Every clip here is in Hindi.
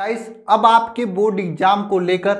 गाइस अब आपके बोर्ड एग्जाम को लेकर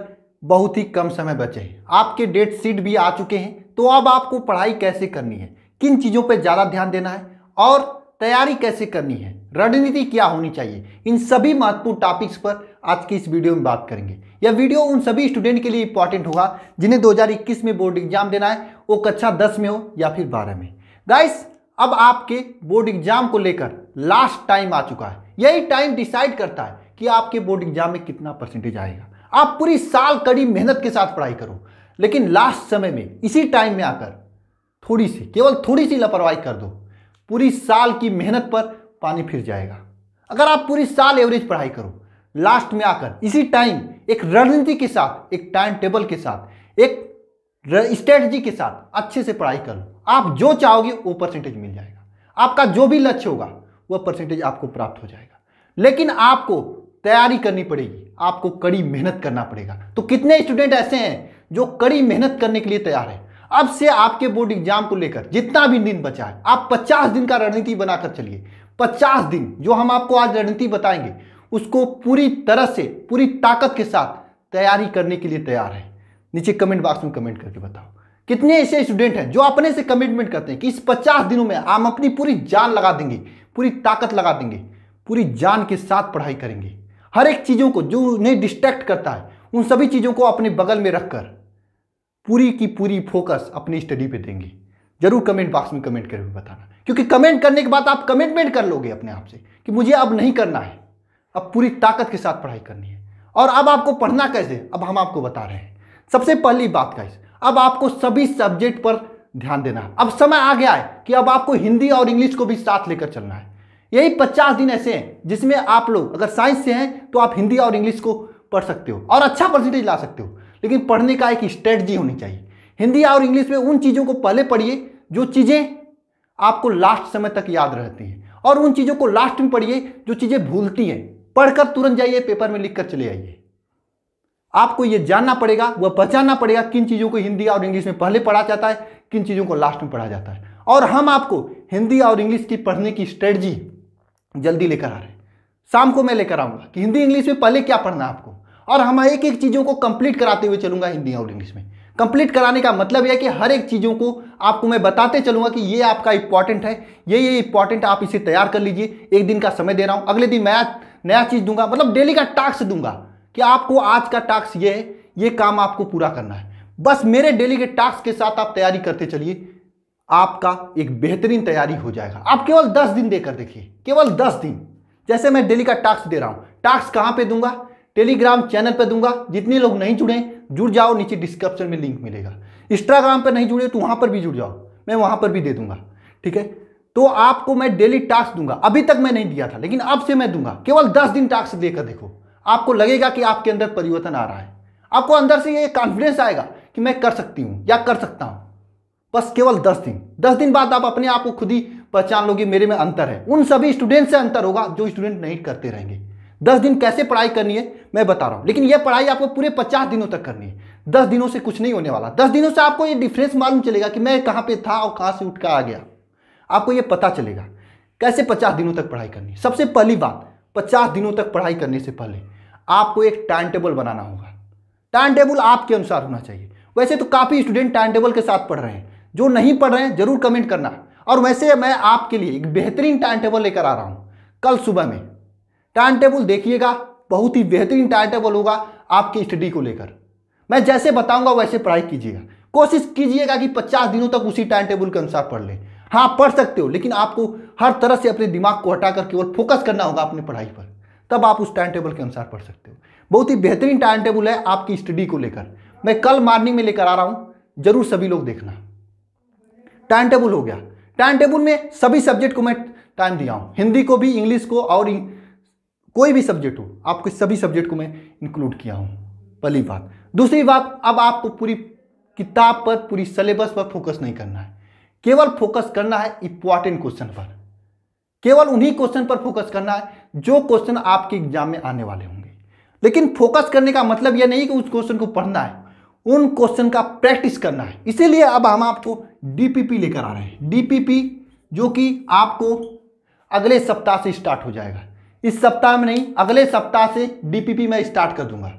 बहुत ही कम समय बचे हैं आपके डेट शीट भी आ चुके हैं तो अब आपको पढ़ाई कैसे करनी है किन चीज़ों पर ज़्यादा ध्यान देना है और तैयारी कैसे करनी है रणनीति क्या होनी चाहिए इन सभी महत्वपूर्ण टॉपिक्स पर आज की इस वीडियो में बात करेंगे यह वीडियो उन सभी स्टूडेंट के लिए इंपॉर्टेंट होगा जिन्हें 2021 में बोर्ड एग्जाम देना है वो कक्षा 10 में हो या फिर 12 में गाइस अब आपके बोर्ड एग्जाम को लेकर लास्ट टाइम आ चुका है यही टाइम डिसाइड करता है कि आपके बोर्ड एग्जाम में कितना परसेंटेज आएगा आप पूरी साल कड़ी मेहनत के साथ पढ़ाई करो लेकिन लास्ट समय में इसी टाइम में आकर थोड़ी सी केवल थोड़ी सी लापरवाही कर दो पूरी साल की मेहनत पर पानी फिर जाएगा अगर आप पूरी साल एवरेज पढ़ाई करो लास्ट में आकर इसी टाइम एक रणनीति के साथ एक टाइम टेबल के साथ एक स्ट्रेटजी के साथ अच्छे से पढ़ाई करो आप जो चाहोगे वो परसेंटेज मिल जाएगा आपका जो भी लक्ष्य होगा वह परसेंटेज आपको प्राप्त हो जाएगा लेकिन आपको तैयारी करनी पड़ेगी आपको कड़ी मेहनत करना पड़ेगा तो कितने स्टूडेंट ऐसे हैं जो कड़ी मेहनत करने के लिए तैयार है अब से आपके बोर्ड एग्जाम को लेकर जितना भी दिन बचा है आप 50 दिन का रणनीति बनाकर चलिए 50 दिन जो हम आपको आज रणनीति बताएंगे उसको पूरी तरह से पूरी ताकत के साथ तैयारी करने के लिए तैयार है नीचे कमेंट बॉक्स में कमेंट करके बताओ कितने ऐसे स्टूडेंट हैं जो अपने से कमिटमेंट करते हैं कि इस पचास दिनों में हम अपनी पूरी जान लगा देंगे पूरी ताकत लगा देंगे पूरी जान के साथ पढ़ाई करेंगे हर एक चीज़ों को जो उन्हें डिस्ट्रैक्ट करता है उन सभी चीज़ों को अपने बगल में रखकर पूरी की पूरी फोकस अपनी स्टडी पे देंगे जरूर कमेंट बॉक्स में कमेंट करके बताना क्योंकि कमेंट करने के बाद आप कमिटमेंट कर लोगे अपने आप से कि मुझे अब नहीं करना है अब पूरी ताकत के साथ पढ़ाई करनी है और अब आपको पढ़ना कैसे अब हम आपको बता रहे हैं सबसे पहली बात का अब आपको सभी सब्जेक्ट पर ध्यान देना है अब समय आ गया है कि अब आपको हिंदी और इंग्लिश को भी साथ लेकर चलना है यही पचास दिन ऐसे हैं जिसमें आप लोग अगर साइंस से हैं तो आप हिंदी और इंग्लिश को पढ़ सकते हो और अच्छा परसेंटेज ला सकते हो लेकिन पढ़ने का एक स्ट्रेटजी होनी चाहिए हिंदी और इंग्लिश में उन चीज़ों को पहले पढ़िए जो चीज़ें आपको लास्ट समय तक याद रहती हैं और उन चीज़ों को लास्ट में पढ़िए जो चीज़ें भूलती हैं पढ़कर तुरंत जाइए पेपर में लिख कर चले आइए आपको ये जानना पड़ेगा वह पहचानना पड़ेगा किन चीज़ों को हिंदी और इंग्लिश में पहले पढ़ा जाता है किन चीज़ों को लास्ट में पढ़ा जाता है और हम आपको हिंदी और इंग्लिश की पढ़ने की स्ट्रेटजी जल्दी लेकर आ रहे हैं शाम को मैं लेकर आऊँगा कि हिंदी इंग्लिश में पहले क्या पढ़ना है आपको और हम एक एक चीज़ों को कंप्लीट कराते हुए चलूंगा हिंदी और इंग्लिश में कंप्लीट कराने का मतलब यह कि हर एक चीज़ों को आपको मैं बताते चलूंगा कि ये आपका इंपॉर्टेंट है ये ये इंपॉर्टेंट आप इसे तैयार कर लीजिए एक दिन का समय दे रहा हूँ अगले दिन मैं नया चीज़ दूंगा मतलब डेली का टास्क दूंगा कि आपको आज का टास्क ये है ये काम आपको पूरा करना है बस मेरे डेली के टास्क के साथ आप तैयारी करते चलिए आपका एक बेहतरीन तैयारी हो जाएगा आप केवल दस दिन देकर देखिए केवल दस दिन जैसे मैं डेली का टास्क दे रहा हूँ टास्क कहाँ पे दूंगा टेलीग्राम चैनल पे दूंगा जितने लोग नहीं जुड़े जुड़ जाओ नीचे डिस्क्रिप्शन में लिंक मिलेगा इंस्टाग्राम पर नहीं जुड़े तो वहाँ पर भी जुड़ जाओ मैं वहाँ पर भी दे दूंगा ठीक है तो आपको मैं डेली टास्क दूंगा अभी तक मैं नहीं दिया था लेकिन अब से मैं दूंगा केवल दस दिन टास्क देकर देखो आपको लगेगा कि आपके अंदर परिवर्तन आ रहा है आपको अंदर से ये कॉन्फिडेंस आएगा कि मैं कर सकती हूँ या कर सकता हूँ बस केवल दस दिन दस दिन बाद आप अपने आप को खुद ही पहचान लोगे मेरे में अंतर है उन सभी स्टूडेंट से अंतर होगा जो स्टूडेंट नहीं करते रहेंगे दस दिन कैसे पढ़ाई करनी है मैं बता रहा हूँ लेकिन यह पढ़ाई आपको पूरे पचास दिनों तक करनी है दस दिनों से कुछ नहीं होने वाला दस दिनों से आपको ये डिफरेंस मालूम चलेगा कि मैं कहाँ पे था और कहाँ से उठ कर आ गया आपको ये पता चलेगा कैसे पचास दिनों तक पढ़ाई करनी है सबसे पहली बात पचास दिनों तक पढ़ाई करने से पहले आपको एक टाइम टेबल बनाना होगा टाइम टेबल आपके अनुसार होना चाहिए वैसे तो काफ़ी स्टूडेंट टाइम टेबल के साथ पढ़ रहे हैं जो नहीं पढ़ रहे हैं जरूर कमेंट करना और वैसे मैं आपके लिए एक बेहतरीन टाइम टेबल लेकर आ रहा हूँ कल सुबह में टाइम टेबल देखिएगा बहुत ही बेहतरीन टाइम टेबल होगा आपकी स्टडी को लेकर मैं जैसे बताऊंगा वैसे पढ़ाई कीजिएगा कोशिश कीजिएगा कि 50 दिनों तक उसी टाइम टेबल के अनुसार पढ़ लें हाँ पढ़ सकते हो लेकिन आपको हर तरह से अपने दिमाग को हटाकर केवल फोकस करना होगा अपनी पढ़ाई पर तब आप उस टाइम टेबल के अनुसार पढ़ सकते हो बहुत ही बेहतरीन टाइम टेबल है आपकी स्टडी को लेकर मैं कल मॉर्निंग में लेकर आ रहा हूँ जरूर सभी लोग देखना टाइम टेबल हो गया टाइम टेबल में सभी सब्जेक्ट को मैं टाइम दिया हूँ हिंदी को भी इंग्लिश को और कोई भी सब्जेक्ट हो आपके सभी सब्जेक्ट को मैं इंक्लूड किया हूँ पहली बात दूसरी बात अब आपको पूरी किताब पर पूरी सिलेबस पर फोकस नहीं करना है केवल फोकस करना है इंपॉर्टेंट क्वेश्चन पर केवल उन्हीं क्वेश्चन पर फोकस करना है जो क्वेश्चन आपके एग्जाम में आने वाले होंगे लेकिन फोकस करने का मतलब यह नहीं कि उस क्वेश्चन को पढ़ना है उन क्वेश्चन का प्रैक्टिस करना है इसीलिए अब हम आपको डीपीपी लेकर आ रहे हैं डीपीपी जो कि आपको अगले सप्ताह से स्टार्ट हो जाएगा इस सप्ताह में नहीं अगले सप्ताह से डीपीपी मैं स्टार्ट कर दूंगा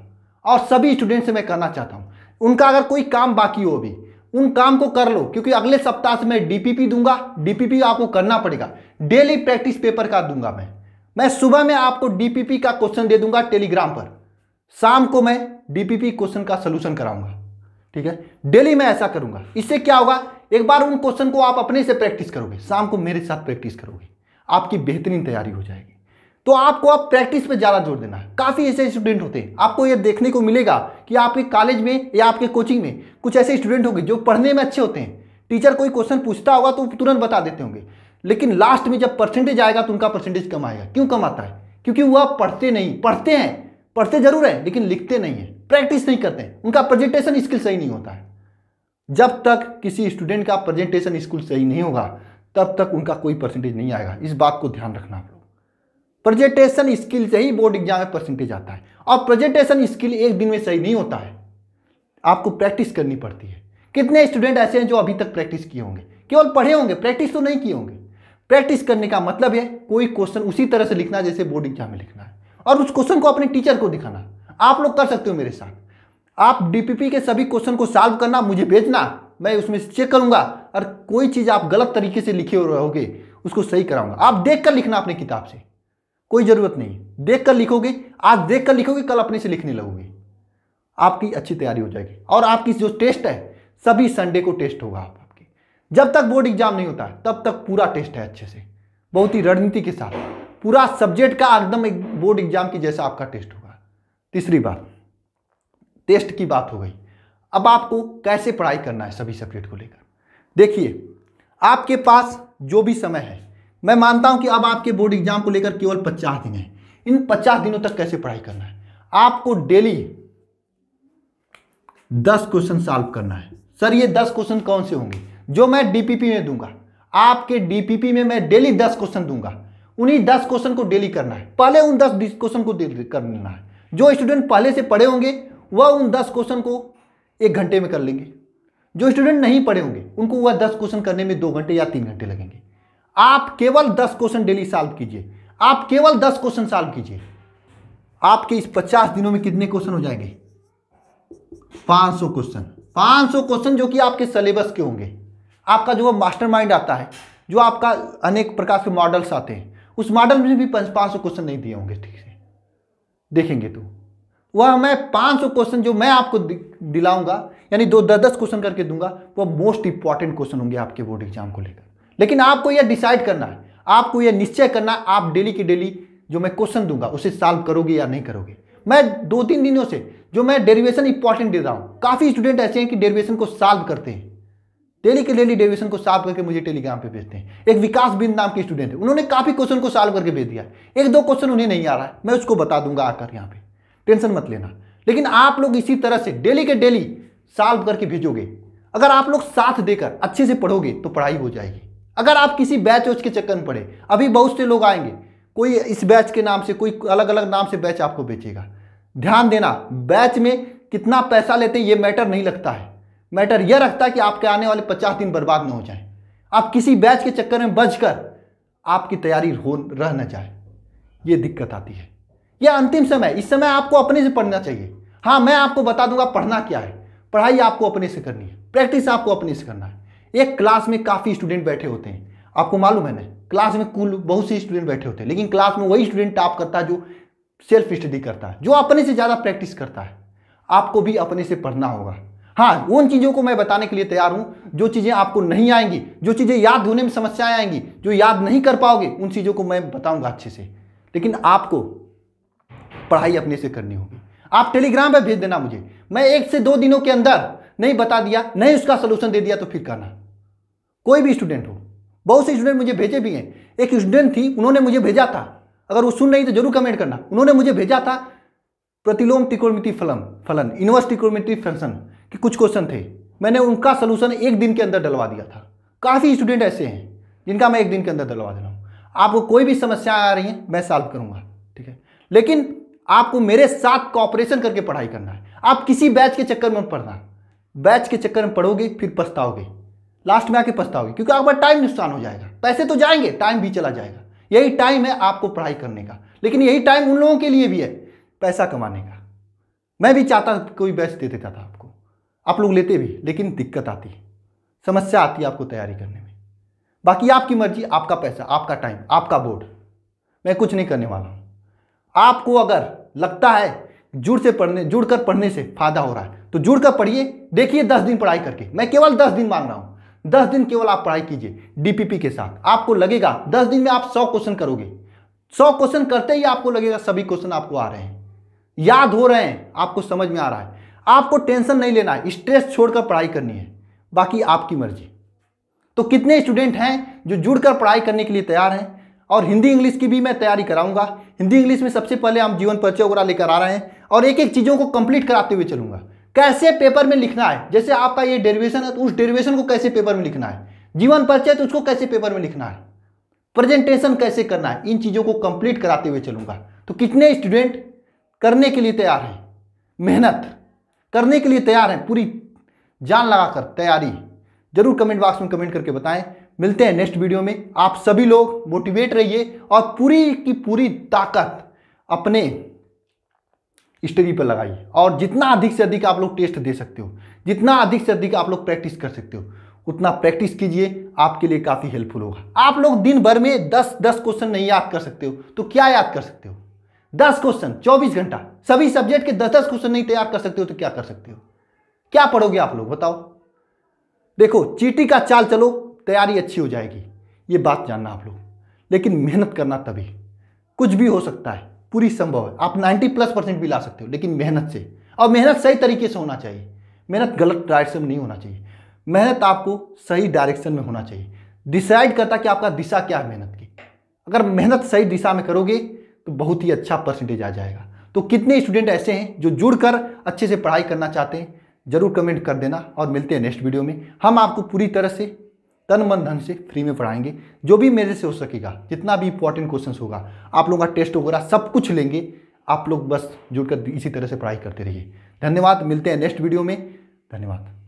और सभी स्टूडेंट से मैं करना चाहता हूँ उनका अगर कोई काम बाकी हो अभी उन काम को कर लो क्योंकि अगले सप्ताह से मैं डीपीपी दूंगा डीपीपी आपको करना पड़ेगा डेली प्रैक्टिस पेपर का दूंगा मैं मैं सुबह में आपको डीपीपी का क्वेश्चन दे दूंगा टेलीग्राम पर शाम को मैं डीपीपी क्वेश्चन का सोल्यूशन कराऊंगा ठीक है डेली मैं ऐसा करूंगा इससे क्या होगा एक बार उन क्वेश्चन को आप अपने से प्रैक्टिस करोगे शाम को मेरे साथ प्रैक्टिस करोगे आपकी बेहतरीन तैयारी हो जाएगी तो आपको आप प्रैक्टिस पे ज़्यादा जोर देना है काफ़ी ऐसे स्टूडेंट होते हैं आपको ये देखने को मिलेगा कि आपके कॉलेज में या आपके कोचिंग में कुछ ऐसे स्टूडेंट होंगे जो पढ़ने में अच्छे होते हैं टीचर कोई क्वेश्चन पूछता होगा तो तुरंत बता देते होंगे लेकिन लास्ट में जब परसेंटेज आएगा तो उनका परसेंटेज कम आएगा क्यों कम आता है क्योंकि वह पढ़ते नहीं पढ़ते हैं पढ़ते जरूर हैं लेकिन लिखते नहीं हैं प्रैक्टिस नहीं करते हैं उनका प्रेजेंटेशन स्किल सही नहीं होता है जब तक किसी स्टूडेंट का प्रेजेंटेशन स्किल सही नहीं होगा तब तक उनका कोई परसेंटेज नहीं आएगा इस बात को ध्यान रखना आप लोग प्रेजेंटेशन स्किल से ही बोर्ड एग्जाम में परसेंटेज आता है और प्रेजेंटेशन स्किल एक दिन में सही नहीं होता है आपको प्रैक्टिस करनी पड़ती है कितने स्टूडेंट ऐसे हैं जो अभी तक प्रैक्टिस किए होंगे केवल पढ़े होंगे प्रैक्टिस तो नहीं किए होंगे प्रैक्टिस करने का मतलब है कोई क्वेश्चन उसी तरह से लिखना जैसे बोर्ड एग्जाम में लिखना है और उस क्वेश्चन को अपने टीचर को दिखाना आप लोग कर सकते हो मेरे साथ आप डीपीपी के सभी क्वेश्चन को सॉल्व करना मुझे भेजना मैं उसमें चेक करूंगा और कोई चीज़ आप गलत तरीके से लिखे हो रहोगे उसको सही कराऊंगा आप देख कर लिखना अपनी किताब से कोई ज़रूरत नहीं देख कर लिखोगे आज देख कर लिखोगे कल अपने से लिखने लगोगे आपकी अच्छी तैयारी हो जाएगी और आपकी जो टेस्ट है सभी संडे को टेस्ट होगा आप आपके जब तक बोर्ड एग्जाम नहीं होता तब तक पूरा टेस्ट है अच्छे से बहुत ही रणनीति के साथ पूरा सब्जेक्ट का एकदम एक बोर्ड एग्जाम की जैसा आपका टेस्ट हो तीसरी बात टेस्ट की बात हो गई अब आपको कैसे पढ़ाई करना है सभी सब्जेक्ट को लेकर देखिए आपके पास जो भी समय है मैं मानता हूं कि अब आपके बोर्ड एग्जाम को लेकर केवल पचास दिन है इन पचास दिनों तक कैसे पढ़ाई करना है आपको डेली दस क्वेश्चन सॉल्व करना है सर ये दस क्वेश्चन कौन से होंगे जो मैं डीपीपी में दूंगा आपके डीपीपी में मैं डेली दस क्वेश्चन दूंगा उन्हीं दस क्वेश्चन को डेली करना है पहले उन दस क्वेश्चन को करना है जो स्टूडेंट पहले से पढ़े होंगे वह उन दस क्वेश्चन को एक घंटे में कर लेंगे जो स्टूडेंट नहीं पढ़े होंगे उनको वह दस क्वेश्चन करने में दो घंटे या तीन घंटे लगेंगे आप केवल दस क्वेश्चन डेली सॉल्व कीजिए आप केवल दस क्वेश्चन सॉल्व कीजिए आपके इस पचास दिनों में कितने क्वेश्चन हो जाएंगे पाँच सौ क्वेश्चन पाँच सौ क्वेश्चन जो कि आपके सिलेबस के होंगे आपका जो मास्टर माइंड आता है जो आपका अनेक प्रकार के मॉडल्स आते हैं उस मॉडल में भी पाँच सौ क्वेश्चन नहीं दिए होंगे ठीक देखेंगे तो वह मैं 500 क्वेश्चन जो मैं आपको दिलाऊंगा यानी दो दस दस क्वेश्चन करके दूंगा वह मोस्ट इंपॉर्टेंट क्वेश्चन होंगे आपके बोर्ड एग्जाम को लेकर लेकिन आपको यह डिसाइड करना है आपको यह निश्चय करना है आप डेली की डेली जो मैं क्वेश्चन दूंगा उसे सॉल्व करोगे या नहीं करोगे मैं दो तीन दिनों से जो मैं डेरिवेशन इंपॉर्टेंट दे रहा हूँ काफ़ी स्टूडेंट ऐसे हैं कि डेरिवेशन को सॉल्व करते हैं डेली के डेली डेविशन को सॉल्व करके मुझे टेलीग्राम पे भेजते हैं एक विकास बिंद नाम के स्टूडेंट है उन्होंने काफ़ी क्वेश्चन को सॉल्व करके भेज दिया एक दो क्वेश्चन उन्हें नहीं आ रहा है मैं उसको बता दूंगा आकर यहाँ पे टेंशन मत लेना लेकिन आप लोग इसी तरह से डेली के डेली सॉल्व करके भेजोगे अगर आप लोग साथ देकर अच्छे से पढ़ोगे तो पढ़ाई हो जाएगी अगर आप किसी बैच वैच के चक्कर में पढ़े अभी बहुत से लोग आएंगे कोई इस बैच के नाम से कोई अलग अलग नाम से बैच आपको बेचेगा ध्यान देना बैच में कितना पैसा लेते ये मैटर नहीं लगता है मैटर यह रखता है कि आपके आने वाले पचास दिन बर्बाद ना हो जाए आप किसी बैच के चक्कर में कर आपकी तैयारी हो रह न जाए ये दिक्कत आती है यह अंतिम समय इस समय आपको अपने से पढ़ना चाहिए हाँ मैं आपको बता दूंगा पढ़ना क्या है पढ़ाई आपको अपने से करनी है प्रैक्टिस आपको अपने से करना है एक क्लास में काफ़ी स्टूडेंट बैठे होते हैं आपको मालूम है ना क्लास में कुल बहुत से स्टूडेंट बैठे होते हैं लेकिन क्लास में वही स्टूडेंट टॉप करता है जो सेल्फ स्टडी करता है जो अपने से ज़्यादा प्रैक्टिस करता है आपको भी अपने से पढ़ना होगा हाँ उन चीज़ों को मैं बताने के लिए तैयार हूं जो चीज़ें आपको नहीं आएंगी जो चीज़ें याद होने में समस्याएं आएंगी जो याद नहीं कर पाओगे उन चीज़ों को मैं बताऊंगा अच्छे से लेकिन आपको पढ़ाई अपने से करनी होगी आप टेलीग्राम पर भेज देना मुझे मैं एक से दो दिनों के अंदर नहीं बता दिया नहीं उसका सोल्यूशन दे दिया तो फिर करना कोई भी स्टूडेंट हो बहुत से स्टूडेंट मुझे भेजे भी हैं एक स्टूडेंट थी उन्होंने मुझे भेजा था अगर वो सुन रही तो जरूर कमेंट करना उन्होंने मुझे भेजा था प्रतिलोम टिकोमिति फलन फलन इनवर्स टिकोमिति फंक्शन कि कुछ क्वेश्चन थे मैंने उनका सलूशन एक दिन के अंदर डलवा दिया था काफ़ी स्टूडेंट ऐसे हैं जिनका मैं एक दिन के अंदर डलवा दे रहा हूँ आपको कोई भी समस्या आ रही है मैं सॉल्व करूँगा ठीक है लेकिन आपको मेरे साथ कॉपरेशन करके पढ़ाई करना है आप किसी बैच के चक्कर में पढ़ना बैच के चक्कर में पढ़ोगे फिर पछताओगे लास्ट में आके पछताओगे क्योंकि आपका टाइम नुकसान हो जाएगा पैसे तो जाएंगे टाइम भी चला जाएगा यही टाइम है आपको पढ़ाई करने का लेकिन यही टाइम उन लोगों के लिए भी है पैसा कमाने का मैं भी चाहता कोई बैच दे देता था आपको आप लोग लेते भी लेकिन दिक्कत आती समस्या आती है आपको तैयारी करने में बाकी आपकी मर्जी आपका पैसा आपका टाइम आपका बोर्ड मैं कुछ नहीं करने वाला हूँ आपको अगर लगता है जुड़ से पढ़ने जुड़कर पढ़ने से फायदा हो रहा है तो जुड़ कर पढ़िए देखिए दस दिन पढ़ाई करके मैं केवल दस दिन मांग रहा हूँ दस दिन केवल आप पढ़ाई कीजिए डीपीपी के साथ आपको लगेगा दस दिन में आप सौ क्वेश्चन करोगे सौ क्वेश्चन करते ही आपको लगेगा सभी क्वेश्चन आपको आ रहे हैं याद हो रहे हैं आपको समझ में आ रहा है आपको टेंशन नहीं लेना है स्ट्रेस छोड़कर पढ़ाई करनी है बाकी आपकी मर्जी तो कितने स्टूडेंट हैं जो जुड़कर पढ़ाई करने के लिए तैयार हैं और हिंदी इंग्लिश की भी मैं तैयारी कराऊंगा हिंदी इंग्लिश में सबसे पहले हम जीवन परिचय वगैरह लेकर आ रहे हैं और एक एक चीज़ों को कंप्लीट कराते हुए चलूंगा कैसे पेपर में लिखना है जैसे आपका ये डेरिवेशन है तो उस डेरिवेशन को कैसे पेपर में लिखना है जीवन परिचय तो उसको कैसे पेपर में लिखना है प्रेजेंटेशन कैसे करना है इन चीज़ों को कंप्लीट कराते हुए चलूंगा तो कितने स्टूडेंट करने के लिए तैयार हैं मेहनत करने के लिए तैयार हैं पूरी जान लगाकर तैयारी जरूर कमेंट बॉक्स में कमेंट करके बताएं मिलते हैं नेक्स्ट वीडियो में आप सभी लोग मोटिवेट रहिए और पूरी की पूरी ताकत अपने स्टडी पर लगाइए और जितना अधिक से अधिक आप लोग टेस्ट दे सकते हो जितना अधिक से अधिक आप लोग प्रैक्टिस कर सकते हो उतना प्रैक्टिस कीजिए आपके लिए काफ़ी हेल्पफुल होगा आप लोग दिन भर में 10 10 क्वेश्चन नहीं याद कर सकते हो तो क्या याद कर सकते हो दस क्वेश्चन चौबीस घंटा सभी सब्जेक्ट के दस दस क्वेश्चन नहीं तैयार कर सकते हो तो क्या कर सकते हो क्या पढ़ोगे आप लोग बताओ देखो चीटी का चाल चलो तैयारी अच्छी हो जाएगी ये बात जानना आप लोग लेकिन मेहनत करना तभी कुछ भी हो सकता है पूरी संभव है आप 90 प्लस परसेंट भी ला सकते हो लेकिन मेहनत से और मेहनत सही तरीके से होना चाहिए मेहनत गलत डायरेक्शन में नहीं होना चाहिए मेहनत आपको सही डायरेक्शन में होना चाहिए डिसाइड करता कि आपका दिशा क्या है मेहनत की अगर मेहनत सही दिशा में करोगे तो बहुत ही अच्छा परसेंटेज आ जाएगा तो कितने स्टूडेंट ऐसे हैं जो जुड़कर अच्छे से पढ़ाई करना चाहते हैं ज़रूर कमेंट कर देना और मिलते हैं नेक्स्ट वीडियो में हम आपको पूरी तरह से तन मन धन से फ्री में पढ़ाएंगे जो भी मेरे से हो सकेगा जितना भी इंपॉर्टेंट क्वेश्चन होगा आप लोगों का टेस्ट वगैरह सब कुछ लेंगे आप लोग बस जुड़कर इसी तरह से पढ़ाई करते रहिए धन्यवाद मिलते हैं नेक्स्ट वीडियो में धन्यवाद